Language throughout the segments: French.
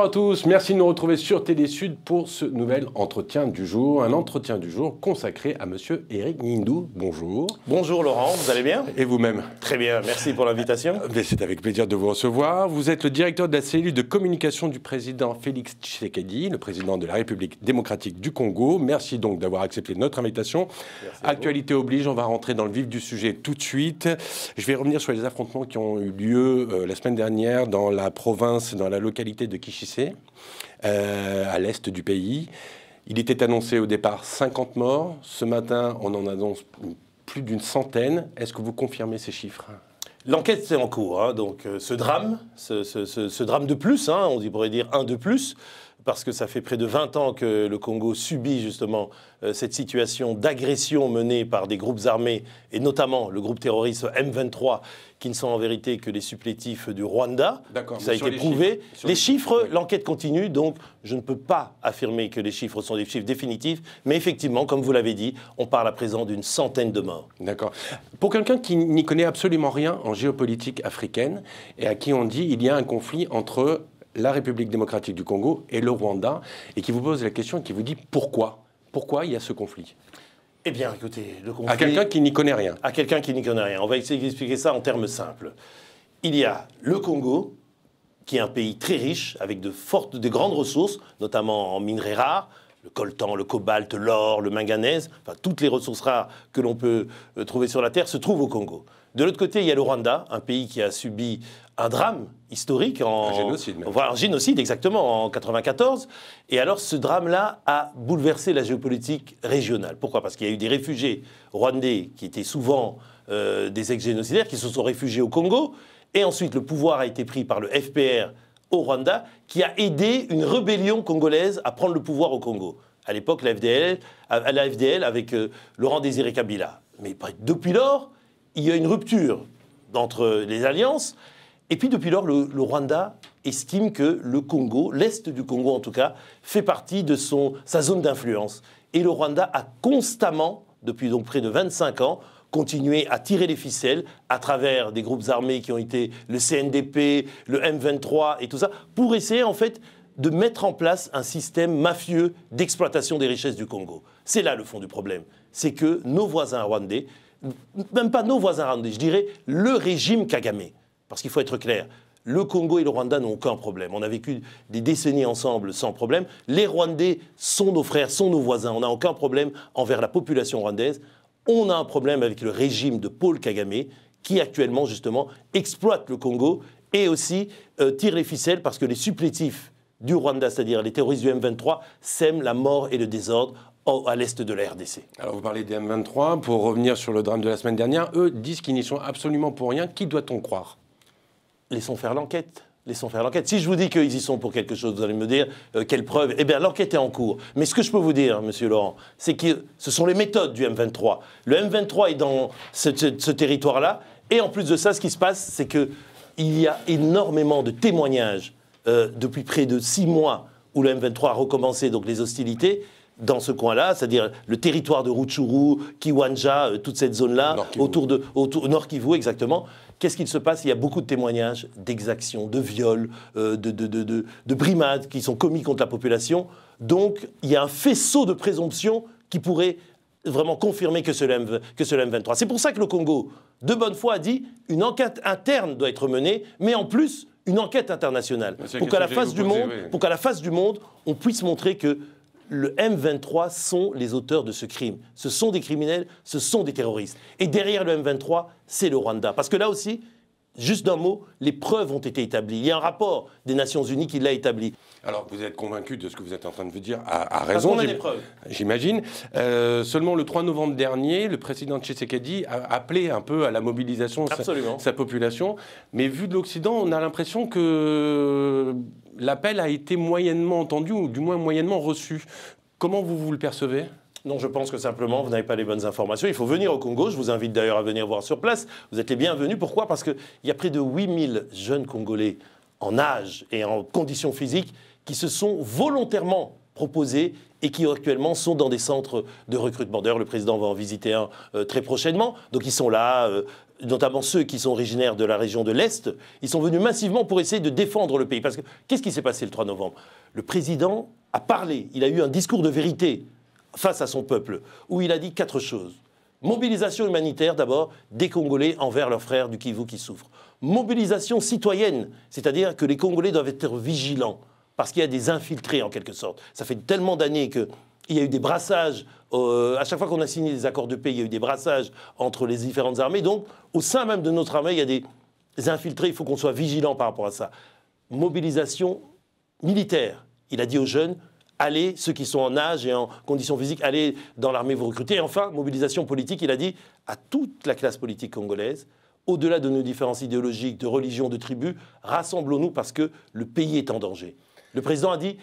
Bonjour à tous, merci de nous retrouver sur Sud pour ce nouvel entretien du jour, un entretien du jour consacré à monsieur Eric Nindou. Bonjour. Bonjour Laurent, vous allez bien Et vous-même Très bien, merci pour l'invitation. Euh, c'est avec plaisir de vous recevoir. Vous êtes le directeur de la cellule de communication du président Félix Tshisekedi, le président de la République démocratique du Congo. Merci donc d'avoir accepté notre invitation. Actualité oblige, on va rentrer dans le vif du sujet tout de suite. Je vais revenir sur les affrontements qui ont eu lieu euh, la semaine dernière dans la province, dans la localité de Kishisekedi. Euh, à l'est du pays. Il était annoncé au départ 50 morts. Ce matin, on en annonce plus d'une centaine. Est-ce que vous confirmez ces chiffres L'enquête est en cours, hein. donc euh, ce drame, ce, drame de plus, hein, on pourrait dire un de plus, parce que ça fait près de 20 ans que le Congo subit justement euh, cette situation d'agression menée par des groupes armés, et notamment le groupe terroriste M23, qui ne sont en vérité que les supplétifs du Rwanda. Ça a été prouvé. les chiffres, l'enquête continue, donc je ne peux pas affirmer que les chiffres sont des chiffres définitifs, mais effectivement, comme vous l'avez dit, on parle à présent d'une centaine de morts. D'accord. Pour quelqu'un qui n'y connaît absolument rien en géopolitique africaine, et à qui on dit il y a un conflit entre la République démocratique du Congo et le Rwanda, et qui vous pose la question qui vous dit pourquoi Pourquoi il y a ce conflit eh bien, écoutez, le conflit. À quelqu'un qui n'y connaît rien. À quelqu'un qui n'y connaît rien. On va essayer d'expliquer ça en termes simples. Il y a le Congo, qui est un pays très riche, avec de fortes, de grandes ressources, notamment en minerais rares, le coltan, le cobalt, l'or, le manganèse, enfin toutes les ressources rares que l'on peut euh, trouver sur la Terre se trouvent au Congo. De l'autre côté, il y a le Rwanda, un pays qui a subi un drame historique. En, un génocide. génocide, exactement, en 94. Et alors, ce drame-là a bouleversé la géopolitique régionale. Pourquoi Parce qu'il y a eu des réfugiés rwandais qui étaient souvent euh, des ex-génocidaires qui se sont réfugiés au Congo. Et ensuite, le pouvoir a été pris par le FPR au Rwanda, qui a aidé une rébellion congolaise à prendre le pouvoir au Congo. À l'époque, la FDL, la FDL avec euh, Laurent Désiré Kabila. Mais depuis lors, il y a une rupture entre les alliances. Et puis depuis lors, le, Rwanda estime que le Congo, l'Est du Congo en tout cas, fait partie de sa zone d'influence. Et le Rwanda a constamment, depuis donc près de 25 ans, continué à tirer les ficelles à travers des groupes armés qui ont été le CNDP, le M23 et tout ça, pour essayer en fait de mettre en place un système mafieux d'exploitation des richesses du Congo. C'est là le fond du problème. C'est que nos voisins rwandais, même pas nos voisins rwandais, je dirais le régime Kagame, parce qu'il faut être clair, le Congo et le Rwanda n'ont aucun problème. On a vécu des décennies ensemble sans problème. Les Rwandais sont nos frères, sont nos voisins. On n'a aucun problème envers la population rwandaise. On a un problème avec le régime de Paul Kagame qui actuellement justement exploite le Congo et aussi euh, tire les ficelles parce que les supplétifs du Rwanda, c'est-à-dire les terroristes du M23, sèment la mort et le désordre à l'est de la RDC. Alors vous parlez des M23, pour revenir sur le drame de la semaine dernière, eux disent qu'ils n'y sont absolument pour rien. Qui doit-on croire laissons faire l'enquête. Laissons faire l'enquête. Si je vous dis qu'ils y sont pour quelque chose, vous allez me dire euh, quelle preuve Eh bien, l'enquête est en cours. Mais ce que je peux vous dire, Monsieur Laurent, c'est que ce sont les méthodes du M23. Le M23 est dans ce, territoire-là, et en plus de ça, ce qui se passe, c'est que il y a énormément de témoignages euh, depuis près de six mois où le M23 a recommencé donc les hostilités dans ce coin-là, c'est-à-dire le territoire de Rutshuru, Kiwanja, euh, toute cette zone-là, autour de autour, Nord Kivu exactement. Qu'est-ce qu'il se passe Il y a beaucoup de témoignages d'exactions, de viols, euh, de, de, de, de, brimades qui sont commis contre la population. Donc, il y a un faisceau de présomptions qui pourrait vraiment confirmer que c'est le M23. C'est pour ça que le Congo, de bonne foi, a dit une enquête interne doit être menée, mais en plus, une enquête internationale. Pour qu'à la, face du monde, pour qu'à la face du monde, on puisse montrer que le M23 sont les auteurs de ce crime. Ce sont des criminels, ce sont des terroristes. Et derrière le M23, c'est le Rwanda. Parce que là aussi, Juste d'un mot, les preuves ont été établies. Il y a un rapport des Nations Unies qui l'a établi. Alors, vous êtes convaincu de ce que vous êtes en train de vous dire, à, raison les preuves. J'imagine. Euh, seulement le 3 novembre dernier, le président Tshisekedi a appelé un peu à la mobilisation de sa, sa, population. Mais vu de l'Occident, on a l'impression que l'appel a été moyennement entendu, ou du moins moyennement reçu. Comment vous, vous le percevez non, je pense que simplement, vous n'avez pas les bonnes informations. Il faut venir au Congo. Je vous invite d'ailleurs à venir voir sur place. Vous êtes les bienvenus. Pourquoi Parce qu'il y a près de 8000 jeunes Congolais en âge et en condition physique qui se sont volontairement proposés et qui actuellement sont dans des centres de recrutement. D'ailleurs, le président va en visiter un euh, très prochainement. Donc ils sont là, euh, notamment ceux qui sont originaires de la région de l'Est. Ils sont venus massivement pour essayer de défendre le pays. Parce que qu'est-ce qui s'est passé le 3 novembre Le président a parlé, il a eu un discours de vérité face à son peuple, où il a dit quatre choses. Mobilisation humanitaire d'abord des Congolais envers leurs frères du Kivu qui souffrent. Mobilisation citoyenne, c'est-à-dire que les Congolais doivent être vigilants parce qu'il y a des infiltrés en quelque sorte. Ça fait tellement d'années qu'il y a eu des brassages. Euh, à chaque fois qu'on a signé des accords de paix, il y a eu des brassages entre les différentes armées. Donc, au sein même de notre armée, il y a des infiltrés. Il faut qu'on soit vigilant par rapport à ça. Mobilisation militaire. Il a dit aux jeunes allez, ceux qui sont en âge et en condition physique, allez dans l'armée vous recruter. Et enfin, mobilisation politique, il a dit à toute la classe politique congolaise, au-delà de nos différences idéologiques, de religion, de tribu, rassemblons-nous parce que le pays est en danger. Le président a dit,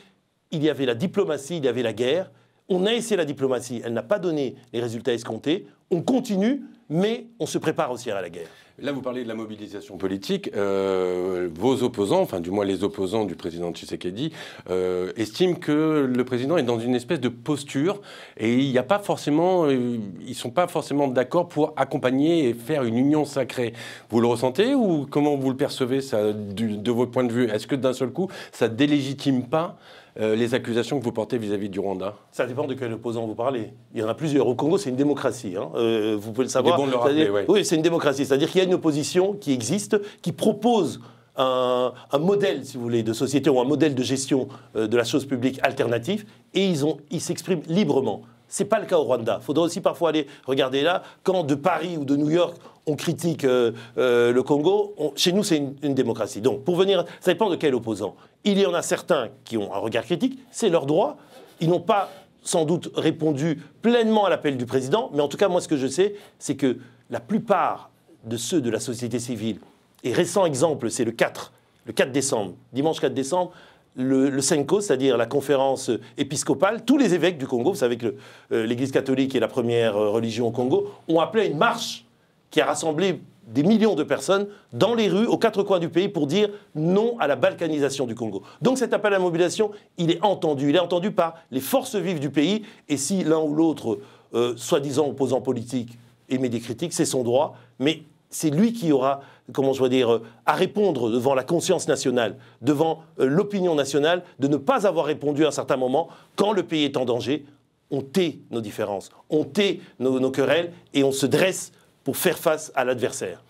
il y avait la diplomatie, il y avait la guerre, on a essayé la diplomatie, elle n'a pas donné les résultats escomptés. On continue, mais on se prépare aussi à la guerre. Là, vous parlez de la mobilisation politique. Euh, vos opposants, enfin du moins les opposants du président Tshisekedi, euh, estiment que le président est dans une espèce de posture et il n'y a pas forcément, euh, ils sont pas forcément d'accord pour accompagner et faire une union sacrée. Vous le ressentez ou comment vous le percevez de votre point de vue Est-ce que d'un seul coup, ça délégitime pas euh, les accusations que vous portez vis-à-vis du Rwanda Ça dépend de quel opposant vous parlez. Il y en a plusieurs. Au Congo, c'est une démocratie. Hein. Euh, vous pouvez le savoir. Bon le Oui, c'est une démocratie. C'est-à-dire qu'il y a une opposition qui existe, qui propose un, modèle, si vous voulez, de société ou un modèle de gestion euh, de la chose publique alternatif, et ils s'expriment ils librement. C'est pas le cas au Rwanda. Il faudra aussi parfois aller regarder là, quand de Paris ou de New York, on critique le Congo, chez nous, c'est une, démocratie. Donc, pour venir, ça dépend de quel opposant. Il y en a certains qui ont un regard critique, c'est leur droit. Ils n'ont pas sans doute répondu pleinement à l'appel du président, mais en tout cas, moi, ce que je sais, c'est que la plupart de ceux de la société civile, et récent exemple, c'est le 4, le 4 décembre, dimanche 4 décembre, le, le Senko, c'est-à-dire la conférence épiscopale, tous les évêques du Congo, vous savez que euh, l'Église catholique est la première euh, religion au Congo, ont appelé à une marche qui a rassemblé des millions de personnes dans les rues, aux quatre coins du pays, pour dire non à la balkanisation du Congo. Donc cet appel à la mobilisation, il est entendu. Il est entendu par les forces vives du pays. Et si l'un ou l'autre, euh, soi-disant opposant politique, émet des critiques, c'est son droit. Mais c'est lui qui aura, comment je dois dire, euh, à répondre devant la conscience nationale, devant euh, l'opinion nationale, de ne pas avoir répondu à un certain moment quand le pays est en danger. On tait nos différences, on tait nos querelles et on se dresse pour faire face à l'adversaire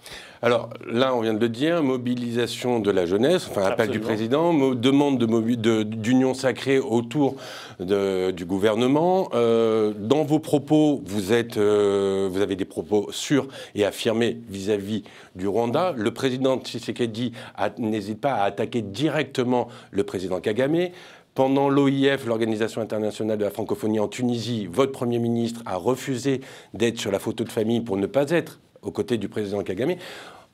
alors là, on vient de le dire, mobilisation de la jeunesse, enfin appel du président, demande d'union de, sacrée autour du gouvernement. Euh, dans vos propos, vous, êtes, euh, vous avez des propos sûrs et affirmés vis-à-vis -vis du Rwanda. Le président Tshisekedi n'hésite pas à attaquer directement le président Kagame. Pendant l'OIF, l'Organisation internationale de la francophonie en Tunisie, votre Premier ministre a refusé d'être sur la photo de famille pour ne pas être aux côtés du président Kagame.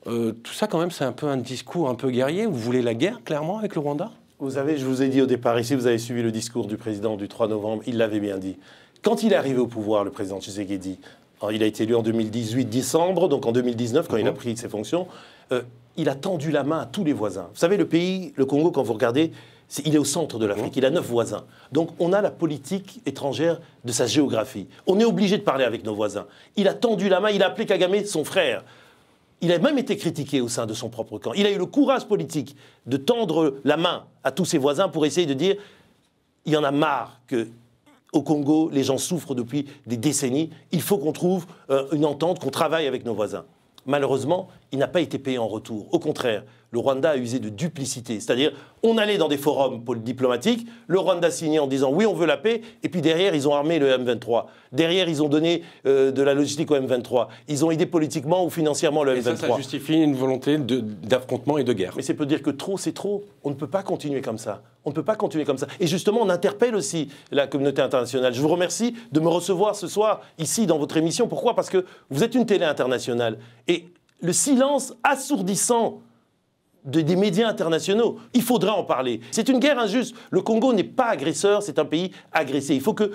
Euh, tout ça, quand même, c'est un peu un discours un peu guerrier. Vous voulez la guerre, clairement, avec le Rwanda Vous savez, je vous ai dit au départ ici, vous avez suivi le discours du président du 3 novembre, il l'avait bien dit. Quand il est arrivé au pouvoir, le président Tshisekedi, euh, il a été élu en 2018 décembre, donc en 2019, quand il a mhm. pris ses fonctions, euh, il a tendu la main à tous les voisins. Vous savez, le pays, le Congo, quand vous regardez, il est au centre de l'Afrique, il a neuf voisins. Donc on a la politique étrangère de sa géographie. On est obligé de parler avec nos voisins. Il a tendu la main, il a appelé Kagame son frère. Il a même été critiqué au sein de son propre camp. Il a eu le courage politique de tendre la main à tous ses voisins pour essayer de dire il y en a marre que au Congo les gens souffrent depuis des décennies, il faut qu'on trouve euh, une entente, qu'on travaille avec nos voisins malheureusement, il n'a pas été payé en retour. Au contraire, le Rwanda a usé de duplicité. C'est-à-dire, on allait dans des forums diplomatiques, le Rwanda signait en disant oui, on veut la paix, et puis derrière, ils ont armé le M23. Derrière, ils ont donné euh, de la logistique au M23. Ils ont aidé politiquement ou financièrement le M23. Ça, justifie une volonté d'affrontement et de guerre. Mais c'est peut dire que trop, c'est trop. On ne peut pas continuer comme ça. On ne peut pas continuer comme ça. Et justement, on interpelle aussi la communauté internationale. Je vous remercie de me recevoir ce soir ici dans votre émission. Pourquoi Parce que vous êtes une télé internationale. Et le silence assourdissant des médias internationaux. Il faudra en parler. C'est une guerre injuste. Le Congo n'est pas agresseur, c'est un pays agressé. Il faut que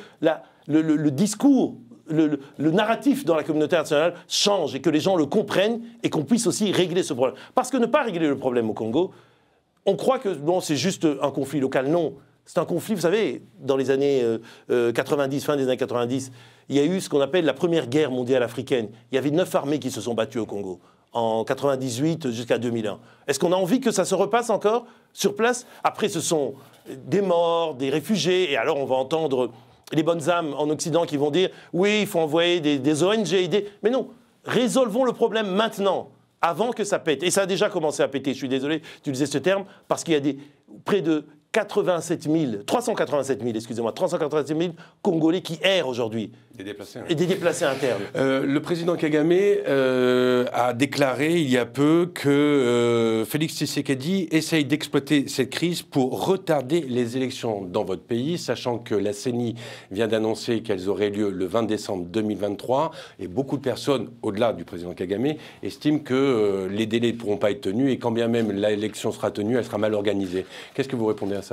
le, discours, le, narratif dans la communauté internationale change et que les gens le comprennent et qu'on puisse aussi régler ce problème. Parce que ne pas régler le problème au Congo, on croit que bon, c'est juste un conflit local. Non. C'est un conflit, vous savez, dans les années 90, euh, euh, fin des années 90, il y a eu ce qu'on appelle la première guerre mondiale africaine. Il y avait neuf armées qui se sont battues au Congo en 98 jusqu'à 2001. Est-ce qu'on a envie que ça se repasse encore sur place Après, ce sont des morts, des réfugiés, et alors on va entendre les bonnes âmes en Occident qui vont dire oui, il faut envoyer des, des ONG, des... mais non, résolvons le problème maintenant avant que ça pète. Et ça a déjà commencé à péter, je suis désolé tu disais ce terme, parce qu'il y a des, près de 87 387 000, excusez-moi, 387 000 Congolais qui errent aujourd'hui. Hein. Et des déplacés internes. Euh, le président Kagame euh, a déclaré il y a peu que euh, Félix Tshisekedi essaye d'exploiter cette crise pour retarder les élections dans votre pays, sachant que la CENI vient d'annoncer qu'elles auraient lieu le 20 décembre 2023. Et beaucoup de personnes, au-delà du président Kagame, estiment que les délais ne pourront pas être tenus et quand bien même l'élection sera tenue, elle sera mal organisée. Qu'est-ce que vous répondez à ça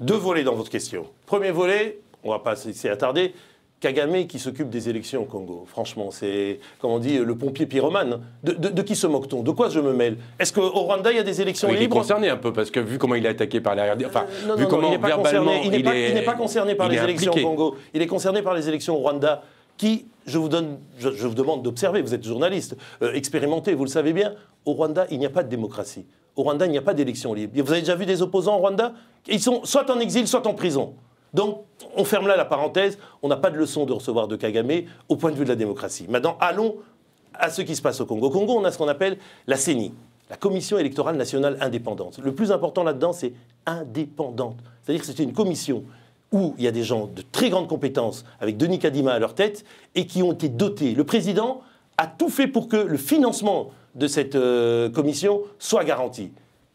deux volets dans votre question. Premier volet, on va pas s'y attarder. Kagame qui s'occupe des élections au Congo. Franchement, c'est, comme on dit, le pompier pyromane. De, qui se moque-t-on De quoi je me mêle Est-ce qu'au Rwanda, il y a des élections il libres Il est concerné un peu, parce que vu comment il est attaqué par l'arrière... Enfin, vu comment il n'est pas, concerné par les élections au Congo. Il est concerné par les élections au Rwanda, qui je vous, demande d'observer, vous êtes journaliste, euh, expérimenté, vous le savez bien, au Rwanda, il n'y a pas de démocratie. Au Rwanda, il n'y a pas d'élection libre. Vous avez déjà vu des opposants au Rwanda Ils sont soit en exil, soit en prison. Donc, on ferme là la parenthèse, on n'a pas de leçon de recevoir de Kagame au point de vue de la démocratie. Maintenant, allons à ce qui se passe au Congo. Au Congo, on a ce qu'on appelle la CENI, la Commission électorale nationale indépendante. Le plus important là-dedans, c'est indépendante. C'est-à-dire que c'était une commission où il y a des gens de très grandes compétences, avec Denis Kadima à leur tête, et qui ont été dotés. Le président a tout fait pour que le financement de cette euh, commission soit garanti.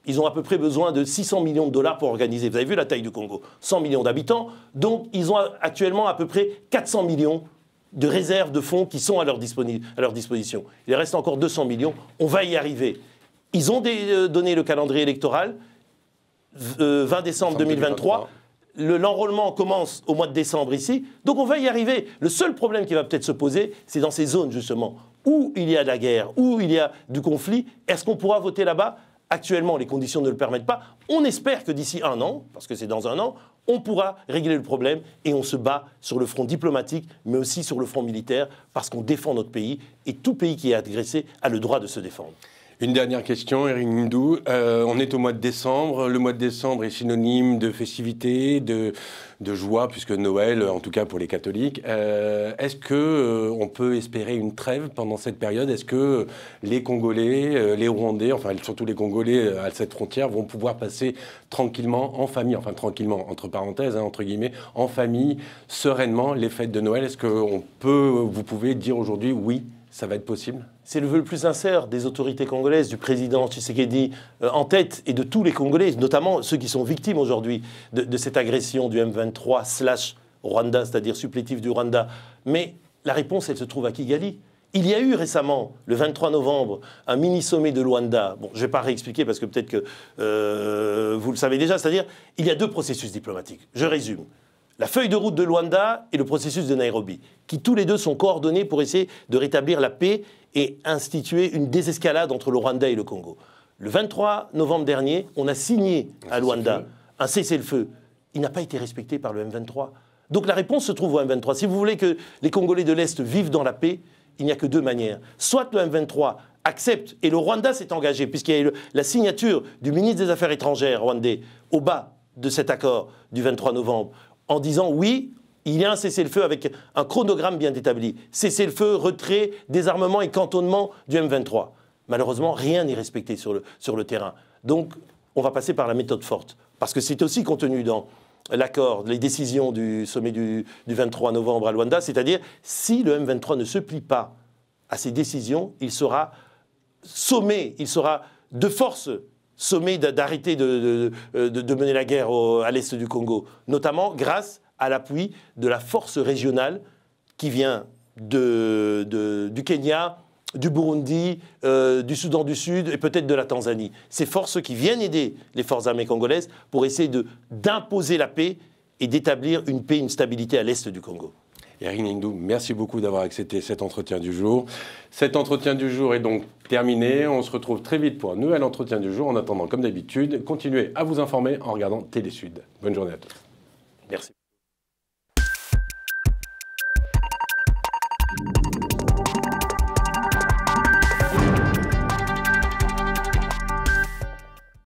Ils ont à peu près besoin de 600 millions de dollars pour organiser. Vous avez vu la taille du Congo 100 millions d'habitants. Donc, ils ont actuellement à peu près 400 millions de réserves de fonds qui sont à leur, à leur disposition. Il reste encore 200 millions. On va y arriver. Ils ont euh, donné le calendrier électoral. 20 euh, décembre 2023 l'enrôlement commence au mois de décembre ici, donc on va y arriver. Le seul problème qui va peut-être se poser, c'est dans ces zones justement, où il y a de la guerre, où il y a du conflit, est-ce qu'on pourra voter là-bas Actuellement, les conditions ne le permettent pas. On espère que d'ici un an, parce que c'est dans un an, on pourra régler le problème et on se bat sur le front diplomatique, mais aussi sur le front militaire, parce qu'on défend notre pays et tout pays qui est agressé a le droit de se défendre. Une dernière question, Eric Nindou. Euh, on est au mois de décembre. Le mois de décembre est synonyme de festivité, de, de joie, puisque Noël, en tout cas pour les catholiques. Euh, est-ce qu'on euh, peut espérer une trêve pendant cette période Est-ce que les Congolais, les Rwandais, enfin surtout les Congolais à cette frontière, vont pouvoir passer tranquillement en famille, enfin tranquillement, entre parenthèses, hein, entre guillemets, en famille, sereinement les fêtes de Noël Est-ce que on peut, vous pouvez dire aujourd'hui oui ça va être possible. C'est le vœu le plus sincère des autorités congolaises, du président Tshisekedi euh, en tête et de tous les Congolais, notamment ceux qui sont victimes aujourd'hui de, cette agression du M23 Rwanda, c'est-à-dire supplétif du Rwanda. Mais la réponse, elle se trouve à Kigali. Il y a eu récemment, le 23 novembre, un mini-sommet de Luanda. Bon, je ne vais pas réexpliquer parce que peut-être que euh, vous le savez déjà, c'est-à-dire il y a deux processus diplomatiques. Je résume la feuille de route de Luanda et le processus de Nairobi, qui tous les deux sont coordonnés pour essayer de rétablir la paix et instituer une désescalade entre le Rwanda et le Congo. Le 23 novembre dernier, on a signé à Luanda un cessez-le-feu. Il n'a pas été respecté par le M23. Donc la réponse se trouve au M23. Si vous voulez que les Congolais de l'Est vivent dans la paix, il n'y a que deux manières. Soit le M23 accepte, et le Rwanda s'est engagé, puisqu'il y a eu la signature du ministre des Affaires étrangères rwandais au bas de cet accord du 23 novembre, en disant oui, il y a un cessez-le-feu avec un chronogramme bien établi. Cessez-le-feu, retrait, désarmement et cantonnement du M23. Malheureusement, rien n'est respecté sur le, terrain. Donc, on va passer par la méthode forte. Parce que c'est aussi contenu dans l'accord, les décisions du sommet du, 23 novembre à Luanda, c'est-à-dire si le M23 ne se plie pas à ces décisions, il sera sommé, il sera de force sommet d'arrêter euh, de, mener la guerre à l'est du Congo, notamment grâce à l'appui de la force régionale qui vient du Kenya, du Burundi, euh, du Soudan du Sud et peut-être de la Tanzanie. Ces forces qui viennent aider les forces armées congolaises pour essayer d'imposer la paix et d'établir une paix, une stabilité à l'est du Congo. – Eric Nindou, merci beaucoup d'avoir accepté cet entretien du jour. Cet entretien du jour est donc terminé. On se retrouve très vite pour un nouvel entretien du jour. En attendant, comme d'habitude, continuez à vous informer en regardant Télé Sud. Bonne journée à tous. Merci.